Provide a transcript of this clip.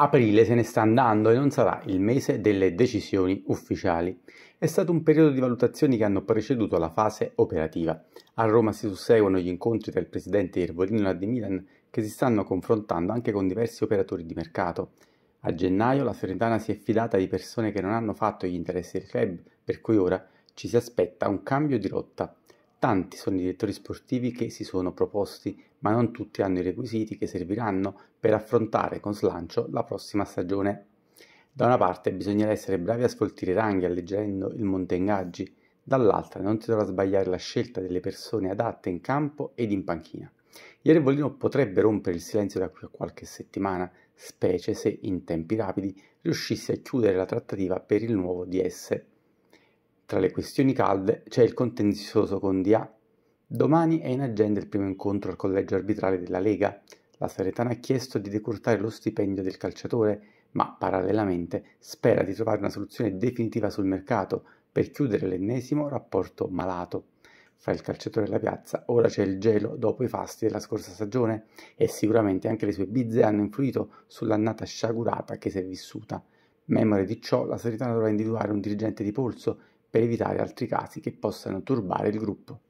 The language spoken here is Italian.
Aprile se ne sta andando e non sarà il mese delle decisioni ufficiali. È stato un periodo di valutazioni che hanno preceduto la fase operativa. A Roma si susseguono gli incontri tra il presidente Irvolino e la di Milan che si stanno confrontando anche con diversi operatori di mercato. A gennaio la Fiorentina si è fidata di persone che non hanno fatto gli interessi del club, per cui ora ci si aspetta un cambio di rotta. Tanti sono i direttori sportivi che si sono proposti, ma non tutti hanno i requisiti che serviranno per affrontare con slancio la prossima stagione. Da una parte bisognerà essere bravi a sfoltire i ranghi alleggerendo il monte ingaggi, dall'altra non si dovrà sbagliare la scelta delle persone adatte in campo ed in panchina. Il Bollino potrebbe rompere il silenzio da qui a qualche settimana, specie se in tempi rapidi riuscisse a chiudere la trattativa per il nuovo DS. Tra le questioni calde c'è il contenzioso con DA. Domani è in agenda il primo incontro al collegio arbitrale della Lega. La Saretana ha chiesto di decurtare lo stipendio del calciatore, ma parallelamente spera di trovare una soluzione definitiva sul mercato per chiudere l'ennesimo rapporto malato. Fra il calciatore e la piazza ora c'è il gelo dopo i fasti della scorsa stagione e sicuramente anche le sue bizze hanno influito sull'annata sciagurata che si è vissuta. Memore di ciò, la Saritana dovrà individuare un dirigente di polso per evitare altri casi che possano turbare il gruppo.